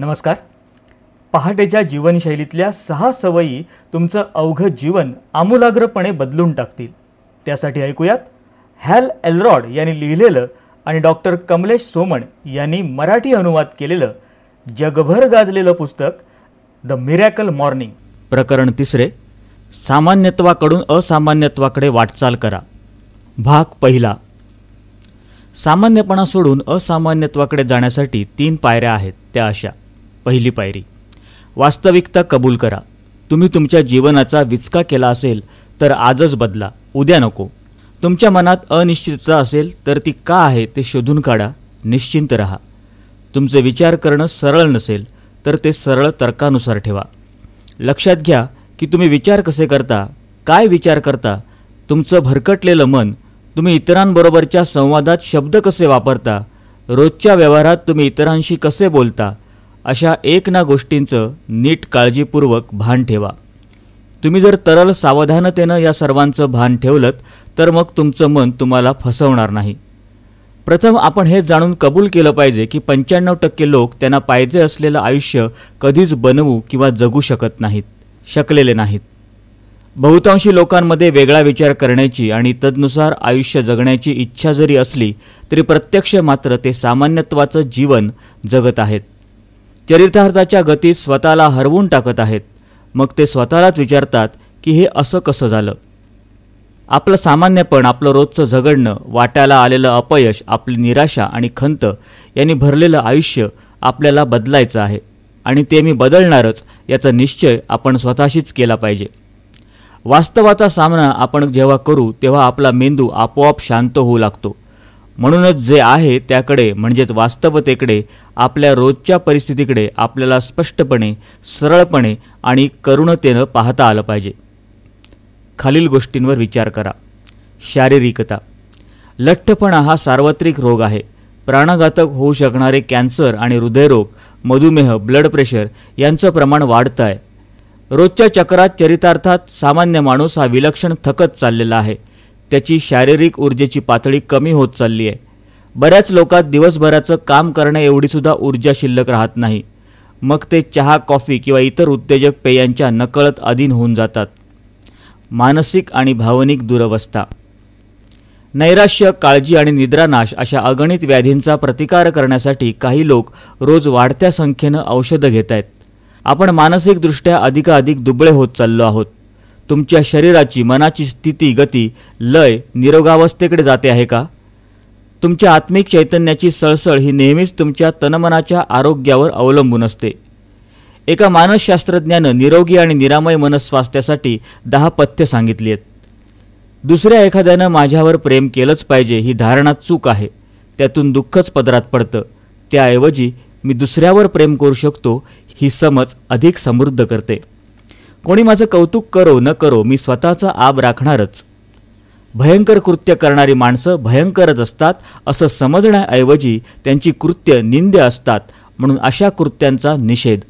नमस्कार पहाटेच्या जीवनशैलीतल्या सहा सवयी तुमचं अवघं जीवन आमूलाग्रपणे बदलून टाकतील त्यासाठी ऐकूयात हॅल एलरॉड यांनी लिहिलेलं आणि डॉक्टर कमलेश सोमण यांनी मराठी अनुवाद केलेलं जगभर गाजलेलं पुस्तक द मिरॅकल मॉर्निंग प्रकरण तिसरे सामान्यत्वाकडून असामान्यत्वाकडे वाटचाल करा भाग पहिला सामान्यपणा सोडून असामान्यत्वाकडे जाण्यासाठी तीन पायऱ्या आहेत त्या अशा पहिली पायरी वास्तविकता कबूल करा तुम्ही तुमच्या जीवनाचा विचका केला असेल तर आजच बदला उद्या नको तुमच्या मनात अनिश्चितता असेल तर ती का आहे ते शोधून काढा निश्चिंत रहा तुमचे विचार करणं सरळ नसेल तर ते सरळ तर्कानुसार ठेवा लक्षात घ्या की तुम्ही विचार कसे करता काय विचार करता तुमचं भरकटलेलं मन तुम्ही इतरांबरोबरच्या संवादात शब्द कसे वापरता रोजच्या व्यवहारात तुम्ही इतरांशी कसे बोलता अशा एक ना गोष्टींचं नीट काळजीपूर्वक भान ठेवा तुम्ही जर तरल सावधानतेनं या सर्वांचं भान ठेवलं तर मग तुमचं मन तुम्हाला फसवणार नाही प्रथम आपण हे जाणून कबूल केलं पाहिजे की पंच्याण्णव टक्के लोक त्यांना पाहिजे असलेलं आयुष्य कधीच बनवू किंवा जगू शकत नाहीत शकलेले नाहीत बहुतांशी लोकांमध्ये वेगळा विचार करण्याची आणि तदनुसार आयुष्य जगण्याची इच्छा जरी असली तरी प्रत्यक्ष मात्र ते सामान्यत्वाचं जीवन जगत आहेत चरितार्थाच्या गतीत स्वतःला हरवून टाकत आहेत मग ते स्वतःलाच विचारतात की हे असं कसं झालं आपलं सामान्यपण आपलं रोजचं झगडणं वाट्याला आलेलं अपयश आपली निराशा आणि खंत यांनी भरलेलं आयुष्य आपल्याला बदलायचं आहे आणि ते मी बदलणारच याचा निश्चय आपण स्वतःशीच केला पाहिजे वास्तवाचा सामना आपण जेव्हा करू तेव्हा आपला मेंदू आपोआप शांत होऊ लागतो म्हणूनच जे आहे त्याकडे म्हणजेच वास्तवतेकडे आपल्या रोजच्या परिस्थितीकडे आपल्याला स्पष्टपणे सरळपणे आणि करुणतेनं पाहता आलं पाहिजे खालील गोष्टींवर विचार करा शारीरिकता लठ्ठपणा हा सार्वत्रिक रोग आहे प्राणघातक होऊ शकणारे कॅन्सर आणि हृदयरोग मधुमेह ब्लड प्रेशर यांचं प्रमाण वाढतं आहे रोजच्या चक्रात चरितार्थात सामान्य माणूस हा विलक्षण थकत चाललेला आहे त्याची शारीरिक ऊर्जेची पातळी कमी होत चालली आहे बऱ्याच लोकात दिवसभराचं काम करणे एवढीसुद्धा ऊर्जा शिल्लक राहत नाही मग ते चहा कॉफी किंवा इतर उत्तेजक पेयांच्या नकळत अधीन होऊन जातात मानसिक आणि भावनिक दुरवस्था नैराश्य काळजी आणि निद्रानाश अशा अगणित व्याधींचा प्रतिकार करण्यासाठी काही लोक रोज वाढत्या संख्येनं औषधं घेत आहेत आपण मानसिकदृष्ट्या अधिकाधिक दुबळे होत चाललो आहोत तुमच्या शरीराची मनाची स्थिती गती लय निरोगावस्थेकडे जाते आहे का तुमच्या आत्मिक चैतन्याची सळसळ ही नेहमीच तुमच्या तनमनाच्या आरोग्यावर अवलंबून असते एका मानसशास्त्रज्ञानं निरोगी आणि निरामय मनस्वास्थ्यासाठी दहा पथ्य सांगितली आहेत दुसऱ्या एखाद्यानं माझ्यावर प्रेम केलंच पाहिजे ही धारणा चूक आहे त्यातून दुःखच पदरात पडतं त्याऐवजी मी दुसऱ्यावर प्रेम करू शकतो ही समज अधिक समृद्ध करते कोणी माझं कौतुक करो न करो मी स्वतःचा आब राखणारच भयंकर कृत्य करणारी माणसं भयंकरच असतात असं समजण्याऐवजी त्यांची कृत्य निंद्य असतात म्हणून अशा कृत्यांचा निषेध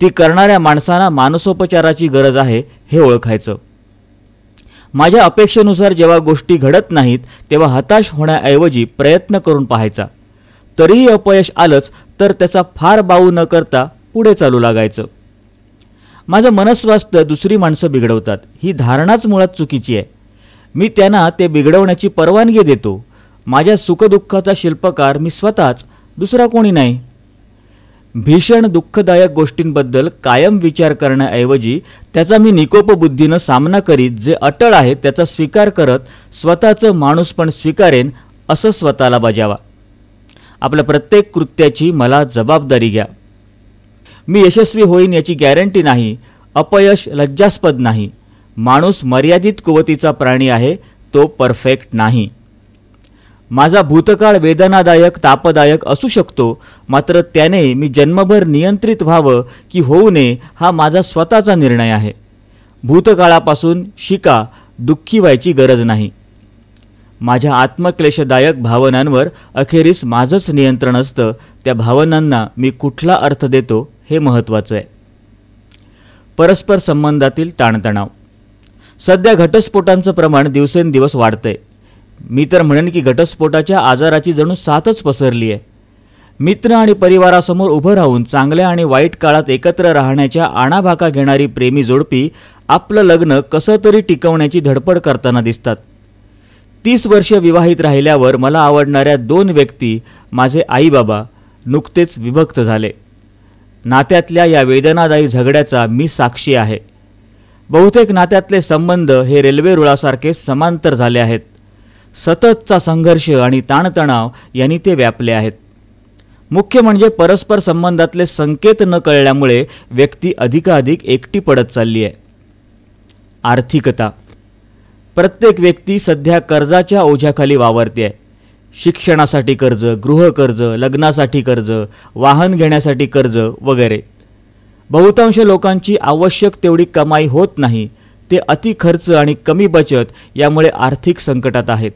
ती करणाऱ्या माणसांना मानसोपचाराची गरज आहे हे ओळखायचं माझ्या अपेक्षेनुसार जेव्हा गोष्टी घडत नाहीत तेव्हा हताश होण्याऐवजी प्रयत्न करून पाहायचा तरीही अपयश आलंच तर त्याचा फार बाऊ न करता पुढे चालू लागायचं माझं मनस्वास्थ्य दुसरी माणसं बिघडवतात ही धारणाच मुळात चुकीची आहे मी त्यांना ते बिघडवण्याची परवानगी देतो माझ्या सुखदुःखाचा शिल्पकार मी स्वतःच दुसरा कोणी नाही भीषण दुःखदायक गोष्टींबद्दल कायम विचार करण्याऐवजी त्याचा मी निकोपबुद्धीनं सामना करीत जे अटळ आहे त्याचा स्वीकार करत स्वतःचं माणूस पण स्वीकारेन असं स्वतःला बजावा आपल्या प्रत्येक कृत्याची मला जबाबदारी घ्या मी यशस्वी होईन याची गॅरंटी नाही अपयश लज्जास्पद नाही माणूस मर्यादित कुवतीचा प्राणी आहे तो परफेक्ट नाही माझा भूतकाळ वेदनादायक तापदायक असू शकतो मात्र त्याने मी जन्मभर नियंत्रित व्हावं की होऊ नये हा माझा स्वतःचा निर्णय आहे भूतकाळापासून शिका दुःखी व्हायची गरज नाही माझ्या आत्मक्लेशदायक भावनांवर अखेरीस माझंच नियंत्रण असतं त्या भावनांना मी कुठला अर्थ देतो हे महत्त्वाचं आहे परस्पर संबंधातील ताणतणाव सध्या घटस्फोटांचं प्रमाण दिवसेंदिवस वाढतंय मी तर म्हणेन की घटस्फोटाच्या आजाराची जणू सातच पसरली आहे मित्र आणि परिवारासमोर उभं राहून चांगल्या आणि वाईट काळात एकत्र राहण्याच्या आणाभाका घेणारी प्रेमी जोडपी आपलं लग्न कसं तरी टिकवण्याची धडपड करताना दिसतात तीस वर्ष विवाहित राहिल्यावर मला आवडणाऱ्या दोन व्यक्ती माझे आईबाबा नुकतेच विभक्त झाले नात्यातल्या या वेदनादायी झगड्याचा मी साक्षी आहे बहुतेक नात्यातले संबंध हे रेल्वे रुळासारखे समांतर झाले आहेत सततचा संघर्ष आणि ताणतणाव यांनी ते व्यापले आहेत मुख्य म्हणजे परस्पर संबंधातले संकेत न कळल्यामुळे व्यक्ती अधिकाधिक एकटी पडत चालली आहे आर्थिकता प्रत्येक व्यक्ती सध्या कर्जाच्या ओझ्याखाली वावरते शिक्षणासाठी कर्ज गृह कर्ज लग्नासाठी कर्ज वाहन घेण्यासाठी कर्ज वगैरे बहुतांश लोकांची आवश्यक तेवढी कमाई होत नाही ते अति खर्च आणि कमी बचत यामुळे आर्थिक संकटात आहेत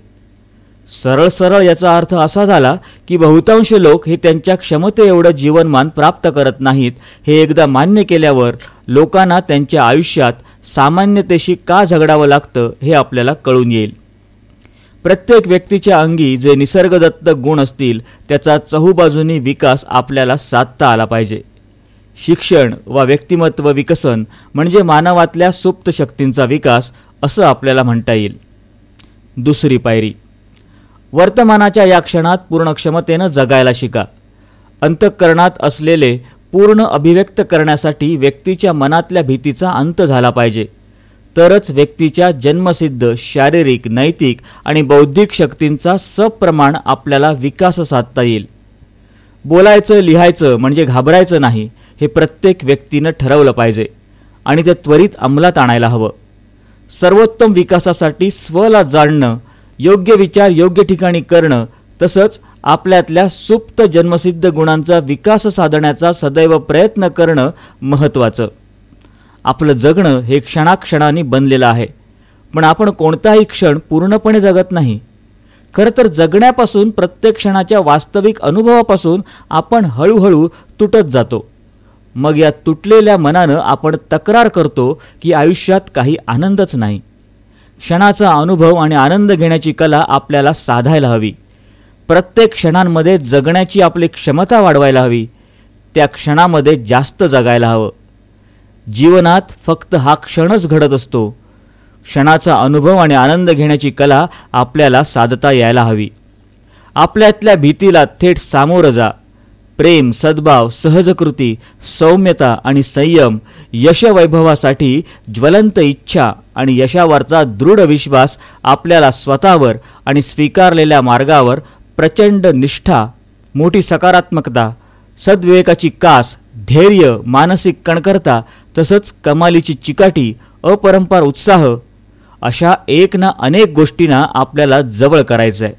सरळ सरळ याचा अर्थ असा झाला की बहुतांश लोक हे त्यांच्या क्षमते एवढं जीवनमान प्राप्त करत नाहीत हे एकदा मान्य केल्यावर लोकांना त्यांच्या आयुष्यात सामान्यतेशी का झगडावं लागतं हे आपल्याला कळून येईल प्रत्येक व्यक्तीच्या अंगी जे निसर्गदत्त गुण असतील त्याचा चहूबाजूनी विकास आपल्याला साधता आला पाहिजे शिक्षण वा व्यक्तिमत्व विकसन म्हणजे मानवातल्या सुप्त शक्तींचा विकास असं आपल्याला म्हणता येईल दुसरी पायरी वर्तमानाच्या या क्षणात पूर्ण क्षमतेनं जगायला शिका अंतःकरणात असलेले पूर्ण अभिव्यक्त करण्यासाठी व्यक्तीच्या मनातल्या भीतीचा अंत झाला पाहिजे तरच व्यक्तीच्या जन्मसिद्ध शारीरिक नैतिक आणि बौद्धिक शक्तींचा सप्रमाण आपल्याला विकास साधता येईल बोलायचं लिहायचं म्हणजे घाबरायचं नाही हे प्रत्येक व्यक्तीनं ठरवलं पाहिजे आणि ते त्वरित अंमलात आणायला हवं सर्वोत्तम विकासासाठी स्वला जाणणं योग्य विचार योग्य ठिकाणी करणं तसंच आपल्यातल्या सुप्त जन्मसिद्ध गुणांचा विकास साधण्याचा सदैव प्रयत्न करणं महत्त्वाचं आपलं जगणं हे क्षणाक्षणाने बनलेलं आहे पण आपण कोणताही क्षण पूर्णपणे जगत नाही खरं तर जगण्यापासून प्रत्येक क्षणाच्या वास्तविक अनुभवापासून आपण हळूहळू तुटत जातो मग या तुटलेल्या मनानं आपण तक्रार करतो की आयुष्यात काही आनंदच नाही क्षणाचा अनुभव आणि आनंद घेण्याची कला आपल्याला साधायला हवी प्रत्येक क्षणांमध्ये जगण्याची आपली क्षमता वाढवायला हवी त्या क्षणामध्ये जास्त जगायला हवं जीवनात फक्त हा क्षणच घडत असतो क्षणाचा अनुभव आणि आनंद घेण्याची कला आपल्याला साधता यायला हवी आपल्यातल्या भीतीला थेट सामोरं जा प्रेम सद्भाव सहजकृती सौम्यता आणि संयम यशवैभवासाठी ज्वलंत इच्छा आणि यशावरचा दृढ विश्वास आपल्याला स्वतःवर आणि स्वीकारलेल्या मार्गावर प्रचंड निष्ठा मोठी सकारात्मकता सद्विवेकाची कास धैर्य मानसिक कणकरता तसंच कमालीची चिकाटी अपरंपार उत्साह अशा एक ना अनेक गोष्टींना आपल्याला जवळ करायचं आहे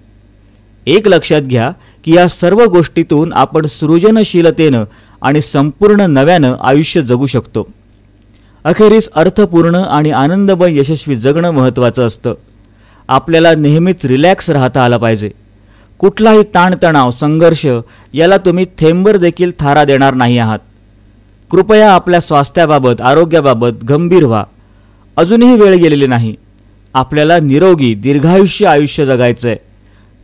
एक लक्षात घ्या की या सर्व गोष्टीतून आपण सृजनशीलतेनं आणि संपूर्ण नव्यानं आयुष्य जगू शकतो अखेरीस अर्थपूर्ण आणि आनंदमय यशस्वी जगणं महत्त्वाचं असतं आपल्याला नेहमीच रिलॅक्स राहता आलं पाहिजे कुठलाही ताणतणाव संघर्ष याला तुम्ही थेंबर देखील थारा देणार नाही आहात कृपया आपल्या स्वास्थ्याबाबत आरोग्याबाबत गंभीर व्हा अजूनही वेळ गेलेली नाही आपल्याला निरोगी दीर्घायुष्य आयुष्य जगायचं आहे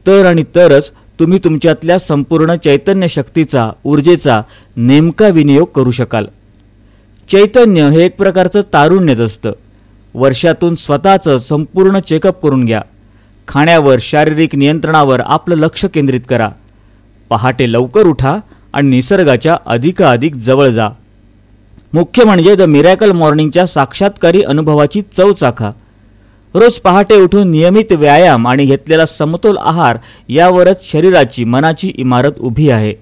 तर आणि तरच तुम्ही तुमच्यातल्या संपूर्ण चैतन्य शक्तीचा ऊर्जेचा नेमका विनियोग करू शकाल चैतन्य हे एक प्रकारचं तारुण्यच असतं वर्षातून स्वतःचं संपूर्ण चेकअप करून घ्या खाण्यावर शारीरिक नियंत्रणावर आपलं लक्ष केंद्रित करा पहाटे लवकर उठा आणि निसर्गाच्या अधिकाधिक जवळ जा मुख्य म्हणजे द मिरॅकल मॉर्निंगच्या साक्षात्कारी अनुभवाची चव चाखा रोज पहाटे उठून नियमित व्यायाम आणि घेतलेला समतोल आहार यावरच शरीराची मनाची इमारत उभी आहे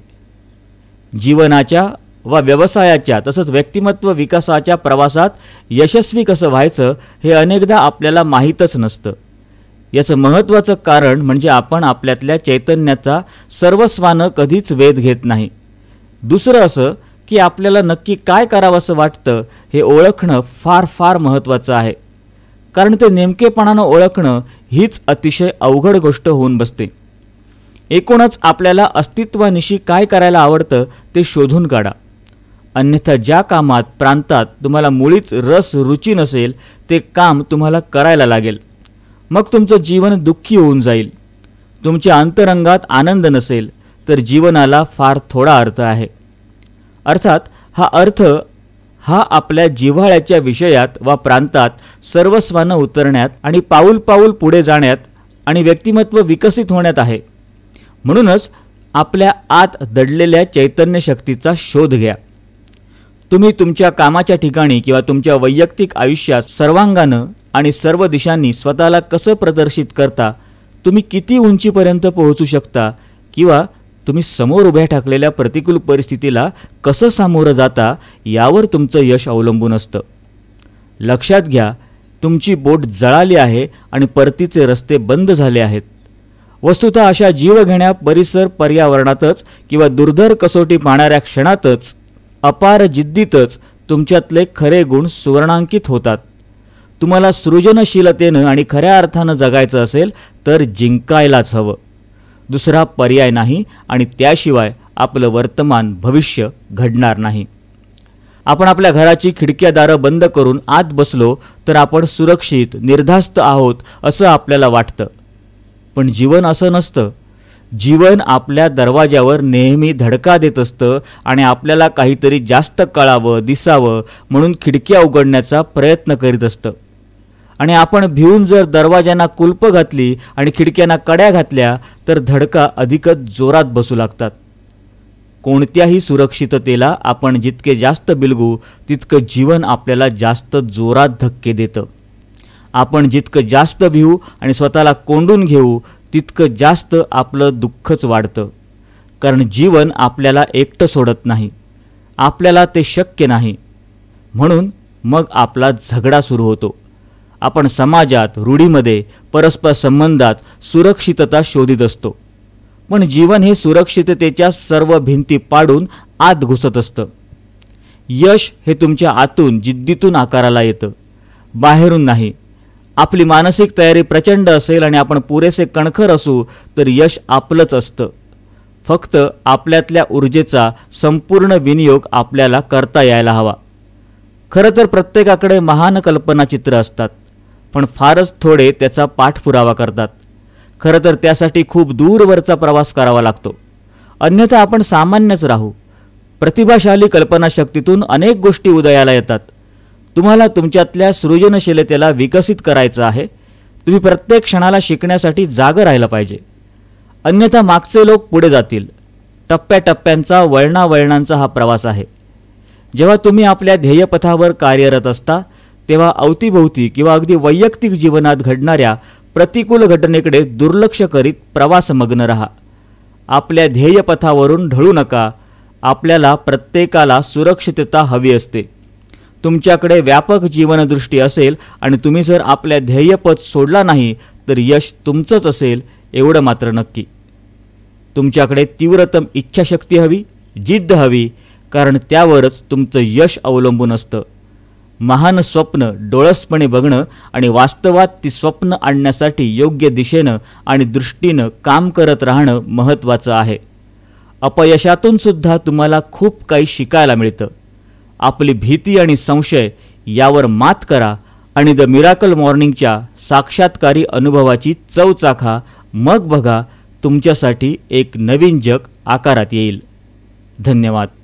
जीवनाच्या व व्यवसायाच्या तसंच व्यक्तिमत्व विकासाच्या प्रवासात यशस्वी कसं व्हायचं हे अनेकदा आपल्याला माहीतच नसतं याचं महत्त्वाचं कारण म्हणजे आपण आपल्यातल्या चैतन्याचा सर्वस्वानं कधीच वेध घेत नाही दुसरं असं की आपल्याला नक्की काय करावं असं वाटतं हे ओळखणं फार फार महत्त्वाचं आहे कारण ते नेमकेपणानं ओळखणं हीच अतिशय अवघड गोष्ट होऊन बसते एकूणच आपल्याला अस्तित्वानिशी काय करायला आवडतं ते शोधून काढा अन्यथा ज्या कामात प्रांतात तुम्हाला मुळीच रस रुची नसेल ते काम तुम्हाला करायला लागेल मग तुमचं जीवन दुःखी होऊन जाईल तुमच्या अंतरंगात आनंद नसेल तर जीवनाला फार थोडा अर्थ आहे अर्थात हा अर्थ हा आपल्या जिव्हाळ्याच्या विषयात वा प्रांतात सर्वस्वानं उतरण्यात आणि पाऊल पाऊल पुढे जाण्यात आणि व्यक्तिमत्व विकसित होण्यात आहे म्हणूनच आपल्या आत दडलेल्या चैतन्य शक्तीचा शोध घ्या तुम्ही तुमच्या कामाच्या ठिकाणी किंवा तुमच्या वैयक्तिक आयुष्यात सर्वांगानं आणि सर्व दिशांनी स्वतःला कसं प्रदर्शित करता तुम्ही किती उंचीपर्यंत पोहोचू शकता किंवा तुम्ही समोर उभ्या ठाकलेल्या प्रतिकूल परिस्थितीला कसं सामोरं जाता यावर तुमचं यश अवलंबून असतं लक्षात घ्या तुमची बोट जळाली आहे आणि परतीचे रस्ते बंद झाले आहेत वस्तुतः अशा जीवघेण्या परिसर पर्यावरणातच किंवा दुर्धर कसोटी पाहणाऱ्या क्षणातच अपार जिद्दीतच तुमच्यातले खरे गुण सुवर्णांकित होतात तुम्हाला सृजनशीलतेनं आणि खऱ्या अर्थानं जगायचं असेल तर जिंकायलाच हवं दुसरा पर्याय नाही आणि त्याशिवाय आपलं वर्तमान भविष्य घडणार नाही आपण आपल्या घराची खिडक्या दारं बंद करून आत बसलो तर आपण सुरक्षित निर्धास्त आहोत असं आपल्याला वाटतं पण जीवन असं नसतं जीवन आपल्या दरवाज्यावर नेहमी धडका देत असतं आणि आपल्याला काहीतरी जास्त कळावं दिसावं म्हणून खिडक्या उघडण्याचा प्रयत्न करीत असतं आणि आपण भिऊन जर दरवाज्यांना कुलपं घातली आणि खिडक्यांना कड्या घातल्या तर धडका अधिकच जोरात बसू लागतात कोणत्याही सुरक्षिततेला आपण जितके जास्त बिलगू तितकं जीवन आपल्याला जास्त जोरात धक्के देतं आपण जितकं जास्त भिऊ आणि स्वतःला कोंडून घेऊ तितकं जास्त आपलं दुःखच वाढतं कारण जीवन आपल्याला एकटं सोडत नाही आपल्याला ते शक्य नाही म्हणून मग आपला झगडा सुरू होतो आपण समाजात रूढीमध्ये परस्पर संबंधात सुरक्षितता शोधित असतो पण जीवन हे सुरक्षिततेच्या सर्व भिंती पाडून आत घुसत असतं यश हे तुमच्या आतून जिद्दीतून आकाराला येतं बाहेरून नाही आपली मानसिक तयारी प्रचंड असेल आणि आपण पुरेसे कणखर असू तर यश आपलंच असतं फक्त आपल्यातल्या ऊर्जेचा संपूर्ण विनियोग आपल्याला करता यायला हवा खरं तर प्रत्येकाकडे महान कल्पनाचित्र असतात पण फारच थोडे त्याचा पाठपुरावा करतात खरं तर त्यासाठी खूप दूरवरचा प्रवास करावा लागतो अन्यथा आपण सामान्यच राहू प्रतिभाशाली कल्पनाशक्तीतून अनेक गोष्टी उदयाला येतात तुम्हाला तुमच्यातल्या सृजनशीलतेला विकसित करायचं आहे तुम्ही प्रत्येक क्षणाला शिकण्यासाठी जागं राहिलं पाहिजे अन्यथा मागचे लोक पुढे जातील टप्प्याटप्प्यांचा वळणावळणांचा हा प्रवास आहे जेव्हा तुम्ही आपल्या ध्येयपथावर कार्यरत असता तेव्हा अवतीभोवती किंवा अगदी वैयक्तिक जीवनात घडणाऱ्या प्रतिकूल घटनेकडे दुर्लक्ष करीत प्रवासमग्न रहा आपल्या ध्येयपथावरून ढळू नका आपल्याला प्रत्येकाला सुरक्षितता हवी असते तुमच्याकडे व्यापक जीवनदृष्टी असेल आणि तुम्ही जर आपल्या ध्येयपथ सोडला नाही तर यश तुमचंच असेल एवढं मात्र नक्की तुमच्याकडे तीव्रतम इच्छाशक्ती हवी जिद्द हवी कारण त्यावरच तुमचं यश अवलंबून असतं महान स्वप्न डोळसपणे बघणं आणि वास्तवात ती स्वप्न आणण्यासाठी योग्य दिशेनं आणि दृष्टीनं काम करत राहणं महत्त्वाचं आहे अपयशातून सुद्धा तुम्हाला खूप काही शिकायला मिळतं आपली भीती आणि संशय यावर मात करा आणि द मिराकल मॉर्निंगच्या साक्षात्कारी अनुभवाची चव चाखा मग बघा तुमच्यासाठी एक नवीन जग आकारात येईल धन्यवाद